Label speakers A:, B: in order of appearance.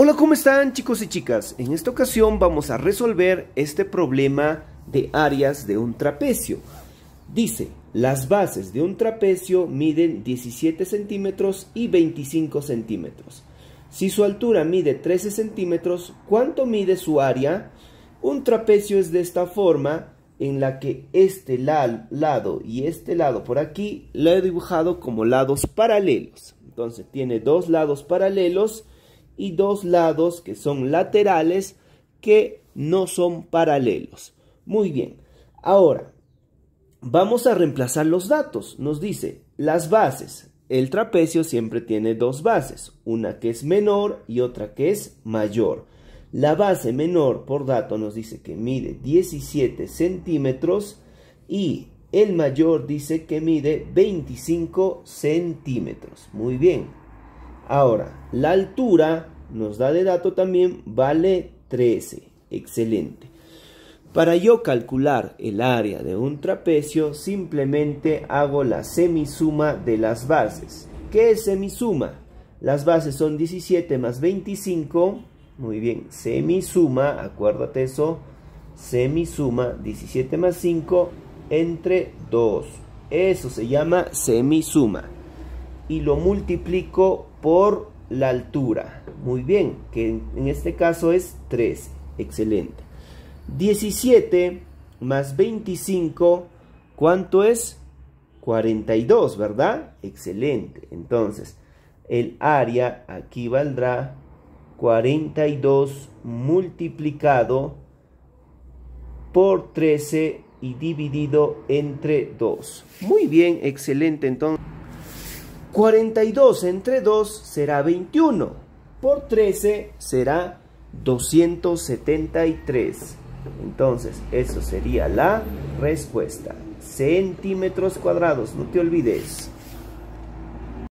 A: Hola, ¿cómo están chicos y chicas? En esta ocasión vamos a resolver este problema de áreas de un trapecio. Dice, las bases de un trapecio miden 17 centímetros y 25 centímetros. Si su altura mide 13 centímetros, ¿cuánto mide su área? Un trapecio es de esta forma en la que este lado y este lado por aquí lo he dibujado como lados paralelos. Entonces tiene dos lados paralelos y dos lados que son laterales que no son paralelos. Muy bien, ahora vamos a reemplazar los datos. Nos dice las bases. El trapecio siempre tiene dos bases, una que es menor y otra que es mayor. La base menor por dato nos dice que mide 17 centímetros y el mayor dice que mide 25 centímetros. Muy bien. Ahora, la altura nos da de dato también vale 13. Excelente. Para yo calcular el área de un trapecio, simplemente hago la semisuma de las bases. ¿Qué es semisuma? Las bases son 17 más 25. Muy bien, semisuma, acuérdate eso. Semisuma, 17 más 5 entre 2. Eso se llama semisuma. Y lo multiplico por la altura. Muy bien, que en este caso es 13. Excelente. 17 más 25, ¿cuánto es? 42, ¿verdad? Excelente. Entonces, el área aquí valdrá 42 multiplicado por 13 y dividido entre 2. Muy bien, excelente. Entonces... 42 entre 2 será 21. Por 13 será 273. Entonces, eso sería la respuesta. Centímetros cuadrados, no te olvides.